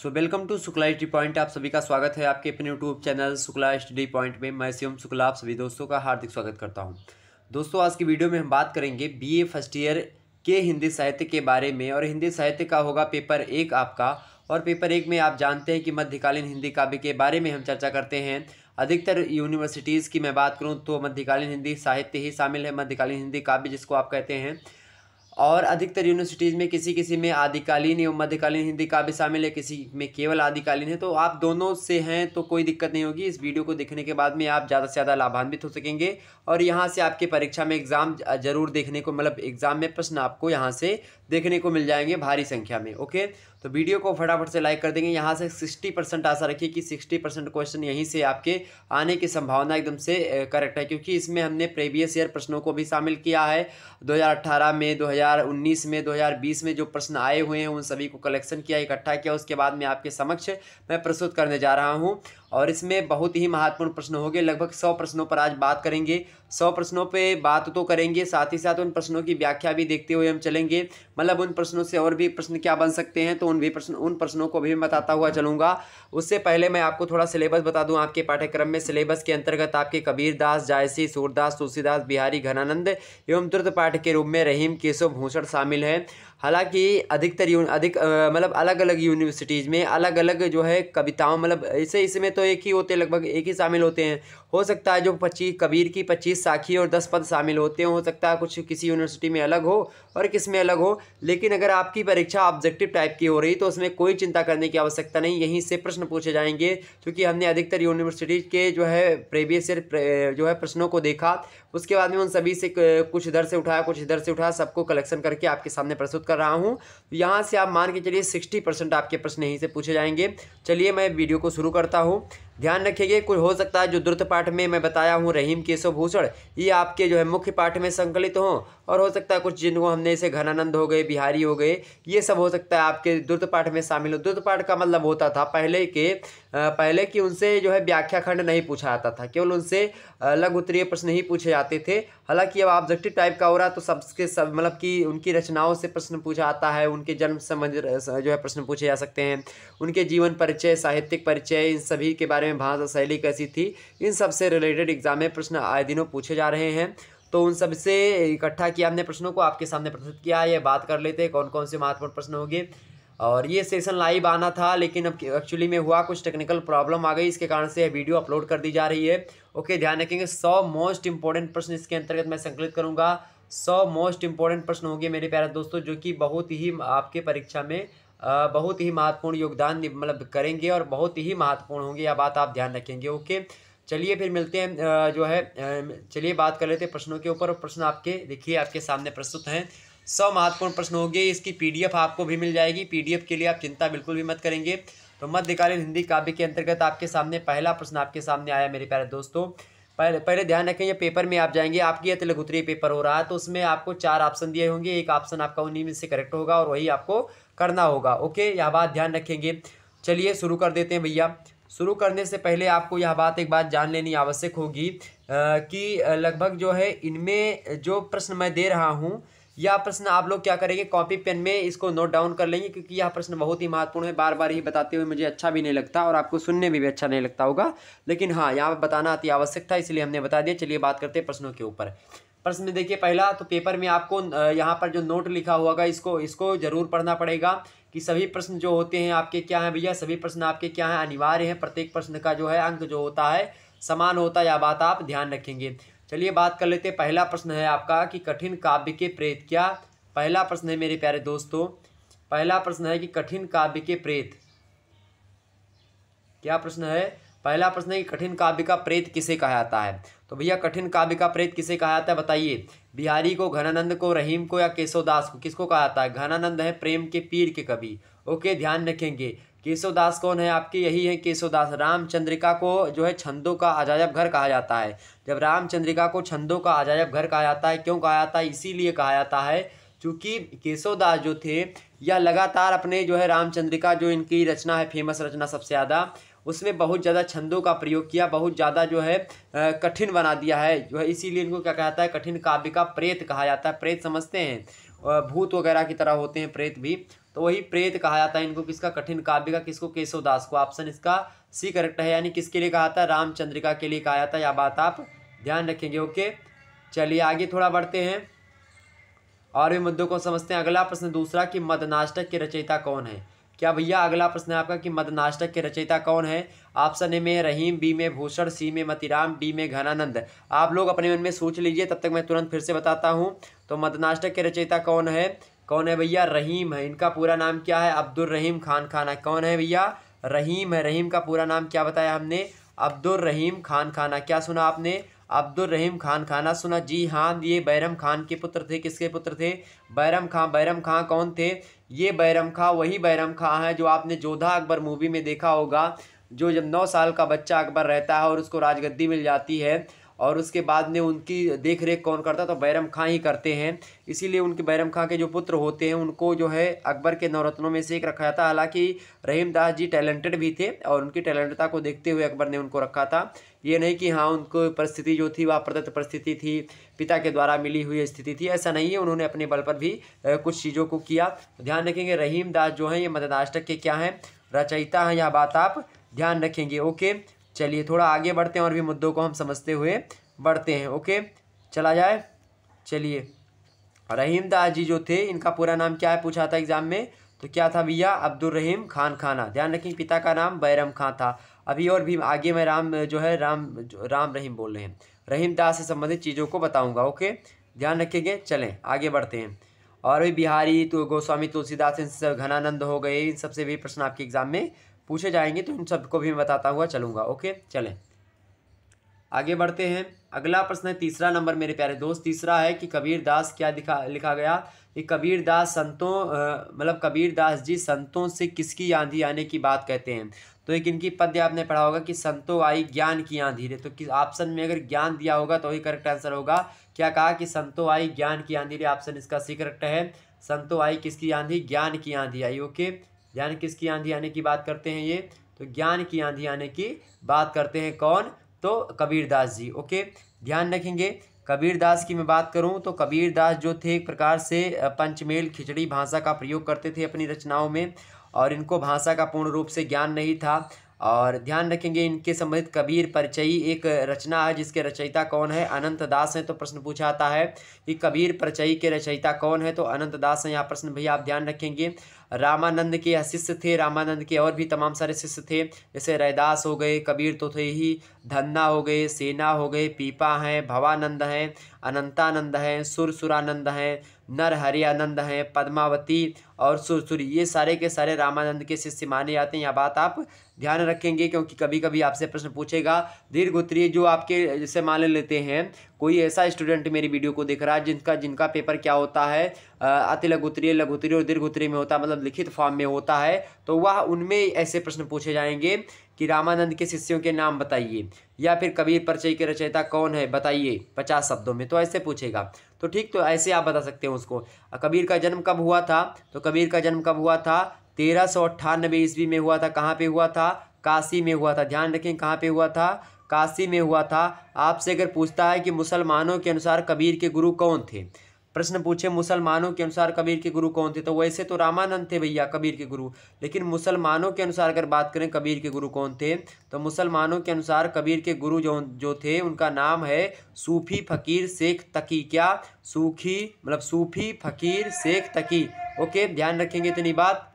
so welcome to Shukla study point आप सभी का स्वागत है आपके अपने YouTube channel Shukla study point में मैं शिवम शुक्ला आप सभी दोस्तों का हार्दिक स्वागत करता हूं दोस्तों आज की वीडियो में हम बात करेंगे बीए फर्स्ट ईयर के हिंदी साहित्य के बारे में और हिंदी साहित्य का होगा पेपर एक आपका और पेपर एक में आप जानते हैं कि मध्यकालीन हिंदी काव्य के बारे में हम चर्चा करते हैं अधिकतर यूनिवर्सिटीज़ की मैं बात करूँ तो मध्यकालीन हिंदी साहित्य ही शामिल है मध्यकालीन हिंदी काव्य जिसको आप कहते हैं और अधिकतर यूनिवर्सिटीज़ में किसी किसी में आदिकालीन एवं मध्यकालीन हिंदी का भी शामिल है किसी में केवल आदिकालीन है तो आप दोनों से हैं तो कोई दिक्कत नहीं होगी इस वीडियो को देखने के बाद में आप ज़्यादा से ज़्यादा लाभान्वित हो सकेंगे और यहाँ से आपके परीक्षा में एग्ज़ाम ज़रूर देखने को मतलब एग्ज़ाम में प्रश्न आपको यहाँ से देखने को मिल जाएंगे भारी संख्या में ओके तो वीडियो को फटाफट से लाइक कर देंगे यहाँ से सिक्सटी परसेंट आशा रखिए कि सिक्सटी परसेंट क्वेश्चन यहीं से आपके आने की संभावना एकदम से करेक्ट है क्योंकि इसमें हमने प्रीवियस ईयर प्रश्नों को भी शामिल किया है 2018 में 2019 में 2020 में जो प्रश्न आए हुए हैं उन सभी को कलेक्शन किया इकट्ठा किया उसके बाद में आपके समक्ष मैं प्रस्तुत करने जा रहा हूँ और इसमें बहुत ही महत्वपूर्ण प्रश्न होंगे लगभग सौ प्रश्नों पर आज बात करेंगे सौ प्रश्नों पे बात तो करेंगे साथ ही साथ उन प्रश्नों की व्याख्या भी देखते हुए हम चलेंगे मतलब उन प्रश्नों से और भी प्रश्न क्या बन सकते हैं तो उन भी प्रश्न उन प्रश्नों को भी बताता हुआ चलूँगा उससे पहले मैं आपको थोड़ा सिलेबस बता दूँ आपके पाठ्यक्रम में सिलेबस के अंतर्गत आपके कबीरदास जायसी सूरदास तुलसीदास बिहारी घनानंद एवं तुर्थ पाठ के रूप में रहीम केशव भूषण शामिल हैं हालांकि अधिकतर अधिक मतलब अलग अलग यूनिवर्सिटीज़ में अलग अलग जो है कविताओं मतलब इसे इसमें तो एक ही होते लगभग एक ही शामिल होते हैं हो सकता है जो पच्चीस कबीर की पच्चीस साखी और दस पद शामिल होते हैं हो सकता है कुछ किसी यूनिवर्सिटी में अलग हो और किस में अलग हो लेकिन अगर आपकी परीक्षा ऑब्जेक्टिव टाइप की हो रही तो उसमें कोई चिंता करने की आवश्यकता नहीं यहीं से प्रश्न पूछे जाएंगे क्योंकि हमने अधिकतर यूनिवर्सिटीज़ के जो है प्रीवियस ईयर जो है प्रश्नों को देखा उसके बाद में उन सभी से कुछ इधर से उठाया कुछ इधर से उठाया सबको कलेक्शन करके आपके सामने प्रस्तुत कर कर रहा हूँ तो यहाँ से आप मान के चलिए सिक्सटी परसेंट आपके प्रश्न यहीं से पूछे जाएंगे चलिए मैं वीडियो को शुरू करता हूँ ध्यान रखिएगा कुछ हो सकता है जो द्रुत पाठ में मैं बताया हूँ रहीम केशव भूषण ये आपके जो है मुख्य पाठ में संकलित हों और हो सकता है कुछ जिनको हमने इसे घनानंद हो गए बिहारी हो गए ये सब हो सकता है आपके द्रुत पाठ में शामिल हो द्रुत पाठ का मतलब होता था पहले के पहले कि उनसे जो है व्याख्या खंड नहीं पूछा जाता था केवल उनसे अलग उत्तरीय प्रश्न ही पूछे जाते थे हालांकि अब ऑब्जेक्टिव टाइप का हो रहा तो सबके सब, मतलब कि उनकी रचनाओं से प्रश्न पूछा जाता है उनके जन्म संबंधित जो है प्रश्न पूछे जा सकते हैं उनके जीवन परिचय साहित्यिक परिचय इन सभी के बारे बारे में भाषा शैली कैसी थी इन सब से रिलेटेड एग्जाम में प्रश्न आए दिनों पूछे जा रहे हैं तो उन सब से इकट्ठा किया हमने प्रश्नों को आपके सामने प्रस्तुत किया है ये बात कर लेते कौन कौन से महत्वपूर्ण प्रश्न होंगे और ये सेशन लाइव आना था लेकिन अब एक्चुअली में हुआ कुछ टेक्निकल प्रॉब्लम आ गई इसके कारण से यह वीडियो अपलोड कर दी जा रही है ओके ध्यान रखेंगे सौ मोस्ट इंपॉर्टेंट प्रश्न इसके अंतर्गत मैं संकलित करूँगा सौ मोस्ट इंपॉर्टेंट प्रश्न होंगे मेरे प्यारे दोस्तों जो कि बहुत ही आपके परीक्षा में बहुत ही महत्वपूर्ण योगदान मतलब करेंगे और बहुत ही महत्वपूर्ण होंगे यह बात आप ध्यान रखेंगे ओके चलिए फिर मिलते हैं जो है चलिए बात कर लेते हैं प्रश्नों के ऊपर प्रश्न आपके देखिए आपके सामने प्रस्तुत हैं सौ महत्वपूर्ण प्रश्न होंगे इसकी पीडीएफ आपको भी मिल जाएगी पीडीएफ के लिए आप चिंता बिल्कुल भी मत करेंगे तो मध्यकालीन हिंदी काव्य के अंतर्गत आपके सामने पहला प्रश्न आपके सामने आया मेरे प्यारे दोस्तों पहले पहले ध्यान रखें ये पेपर में आप जाएंगे आपकी ये तिलक पेपर हो रहा है तो उसमें आपको चार ऑप्शन दिए होंगे एक ऑप्शन आपका उन्हीं में से करेक्ट होगा और वही आपको करना होगा ओके यह बात ध्यान रखेंगे चलिए शुरू कर देते हैं भैया शुरू करने से पहले आपको यह बात एक बात जान लेनी आवश्यक होगी कि लगभग जो है इनमें जो प्रश्न मैं दे रहा हूँ यह प्रश्न आप लोग क्या करेंगे कॉपी पेन में इसको नोट डाउन कर लेंगे क्योंकि यह प्रश्न बहुत ही महत्वपूर्ण है बार बार ही बताते हुए मुझे अच्छा भी नहीं लगता और आपको सुनने में भी अच्छा नहीं लगता होगा लेकिन हाँ यहाँ पर बताना अति आवश्यक था इसलिए हमने बता दिया चलिए बात करते हैं प्रश्नों के ऊपर प्रश्न में देखिए पहला तो पेपर में आपको यहाँ पर जो नोट लिखा हुआ होगा इसको इसको जरूर पढ़ना पड़ेगा कि सभी प्रश्न जो होते हैं आपके क्या हैं भैया सभी प्रश्न आपके क्या हैं अनिवार्य हैं प्रत्येक प्रश्न का जो है अंक जो होता है समान होता है यह बात आप ध्यान रखेंगे चलिए बात कर लेते हैं पहला प्रश्न है आपका कि कठिन काव्य के प्रेत क्या पहला प्रश्न है मेरे प्यारे दोस्तों पहला प्रश्न है कि कठिन काव्य के प्रेत क्या प्रश्न है पहला प्रश्न है कि कठिन काव्य का प्रेत किसे कहा जाता है तो भैया कठिन काव्य का प्रेत किसे कहा जाता है बताइए बिहारी को घनानंद को रहीम को या केशव दास को किसको कहा जाता है घनानंद है प्रेम के पीर के कवि ओके ध्यान रखेंगे केशवदास कौन है आपके यही है केशवदास रामचंद्रिका को जो है छंदों का अजायब घर कहा जाता है जब रामचंद्रिका को छंदों का अजायब घर कहा जाता है क्यों कहा जाता है इसीलिए कहा जाता है क्योंकि केशवदास जो थे यह लगातार अपने जो है रामचंद्रिका जो इनकी रचना है फेमस रचना सबसे ज़्यादा उसमें बहुत ज़्यादा छंदों का प्रयोग किया बहुत ज़्यादा जो है कठिन बना दिया है जो है इसीलिए इनको क्या कहा जाता है कठिन काव्य का प्रेत कहा जाता है प्रेत समझते हैं भूत वगैरह की तरह होते हैं प्रेत भी तो वही प्रेत कहा जाता है इनको किसका कठिन काव्य का किसको केशवदास को ऑप्शन इसका सी करेक्ट है यानी किसके लिए कहा था रामचंद्रिका के लिए कहा जाता है यह बात आप ध्यान रखेंगे ओके चलिए आगे थोड़ा बढ़ते हैं और भी मुद्दों को समझते हैं अगला प्रश्न दूसरा कि मदनाष्टक के रचयिता कौन है क्या भैया अगला प्रश्न है आपका कि मदनाष्टक के रचयिता कौन है ऑप्शन ए में रहीम बी में भूषण सी में मतिराम डी में घनानंद आप लोग अपने मन में सोच लीजिए तब तक मैं तुरंत फिर से बताता हूँ तो मदनाष्टक के रचयिता कौन है कौन है भैया रहीम है इनका पूरा नाम क्या है अब्दुल रहीम खान खाना है कौन है भैया रहीम है रहीम का पूरा नाम क्या बताया हमने अब्दुल रहीम खान खाना क्या सुना आपने अब्दुल रहीम खान खाना सुना जी हाँ ये बैरम खान के पुत्र थे किसके पुत्र थे बैरम खां बैरम खां कौन थे ये बैरम खां वही बैरम खां हैं जो आपने जोधा अकबर मूवी में देखा होगा जो जब नौ साल का बच्चा अकबर रहता है और उसको राजगद्दी मिल जाती है और उसके बाद में उनकी देख रेख कौन करता तो बैरम खां ही करते हैं इसीलिए उनके बैरम खां के जो पुत्र होते हैं उनको जो है अकबर के नवरत्नों में से एक रखा जाता हालांकि रहीमदास जी टैलेंटेड भी थे और उनकी टैलेंटता को देखते हुए अकबर ने उनको रखा था ये नहीं कि हाँ उनको परिस्थिति जो थी वह प्रदत्त परिस्थिति थी पिता के द्वारा मिली हुई स्थिति थी ऐसा नहीं है उन्होंने अपने बल पर भी कुछ चीज़ों को किया ध्यान रखेंगे रहीम दास जो हैं ये मदनाष्टक के क्या हैं रचयिता हैं यह बात आप ध्यान रखेंगे ओके चलिए थोड़ा आगे बढ़ते हैं और भी मुद्दों को हम समझते हुए बढ़ते हैं ओके चला जाए चलिए रहीम दास जी जो थे इनका पूरा नाम क्या है पूछा था एग्ज़ाम में तो क्या था भैया अब्दुल रहीम खान खाना ध्यान रखें पिता का नाम बैरम खान था अभी और भी आगे मैं राम जो है राम जो, राम रहीम बोल रहे हैं रहीम दास से संबंधित चीज़ों को बताऊंगा ओके ध्यान रखेंगे चलें आगे बढ़ते हैं और भी बिहारी तो गोस्वामी तुलसीदास इन सब घनानंद हो गए इन सबसे भी प्रश्न आपके एग्ज़ाम में पूछे जाएंगे तो उन सबको भी मैं बताता हुआ चलूँगा ओके चले आगे बढ़ते हैं अगला प्रश्न है तीसरा नंबर मेरे प्यारे दोस्त तीसरा है कि कबीर दास क्या दिखा लिखा गया कि कबीर दास संतों मतलब कबीर दास जी संतों से किसकी आंधी आने की बात कहते हैं तो एक इनकी पद्य आपने पढ़ा होगा कि संतों आई ज्ञान की आंधी रे तो किस ऑप्शन में अगर ज्ञान दिया होगा तो वही करेक्ट आंसर होगा क्या कहा कि संतों आई ज्ञान की आंधी रे ऑप्शन इसका सी करेक्ट है संतों आई किसकी आंधी ज्ञान की आंधी आई ओके यानी किसकी आंधी आने की बात करते हैं ये तो ज्ञान की आंधी आने की बात करते हैं कौन तो कबीरदास जी ओके ध्यान रखेंगे कबीरदास की मैं बात करूं तो कबीरदास जो थे एक प्रकार से पंचमेल खिचड़ी भाषा का प्रयोग करते थे अपनी रचनाओं में और इनको भाषा का पूर्ण रूप से ज्ञान नहीं था और ध्यान रखेंगे इनके संबंधित कबीर परिचयी एक रचना है जिसके रचयिता कौन है अनंत दास हैं तो प्रश्न पूछा आता है कि कबीर परिचयी के रचयिता कौन है तो अनंत दास हैं यहाँ प्रश्न भैया आप ध्यान रखेंगे रामानंद के शिष्य थे रामानंद के और भी तमाम सारे शिष्य थे जैसे रैदास हो गए कबीर तो थे ही धन्ना हो गए सेना हो गए पीपा हैं भवानंद हैं अनंतानंद हैं सुरसुरानंद हैं नर हरियानंद हैं पद्मावती और सुरसुरी ये सारे के सारे रामानंद के शिष्य माने जाते हैं यह बात आप ध्यान रखेंगे क्योंकि कभी कभी आपसे प्रश्न पूछेगा दीर्घ जो आपके जैसे मान लेते हैं कोई ऐसा स्टूडेंट मेरी वीडियो को देख रहा है जिनका जिनका पेपर क्या होता है अति लघुत्री लघुत्री और दीर्घ में होता मतलब लिखित फॉर्म में होता है तो वह उनमें ऐसे प्रश्न पूछे जाएंगे कि रामानंद के शिष्यों के नाम बताइए या फिर कबीर परिचय के रचयिता कौन है बताइए पचास शब्दों में तो ऐसे पूछेगा तो ठीक तो ऐसे आप बता सकते हैं उसको कबीर का जन्म कब हुआ था तो कबीर का जन्म कब हुआ था तेरह सौ अट्ठानबे ईस्वी में हुआ था कहाँ पे हुआ था काशी में हुआ था ध्यान रखें कहाँ पे हुआ था काशी में हुआ था आपसे अगर पूछता है कि मुसलमानों के अनुसार कबीर के गुरु कौन थे प्रश्न पूछे मुसलमानों के अनुसार कबीर के गुरु कौन थे तो वैसे तो रामानंद थे भैया कबीर के गुरु लेकिन मुसलमानों के अनुसार अगर बात करें कबीर के गुरु कौन थे तो मुसलमानों के अनुसार कबीर के गुरु जो जो थे उनका नाम है सूफी फ़कीर शेख तकी क्या सूखी मतलब सूफी फ़कीर शेख तकी ओके ध्यान रखेंगे इतनी बात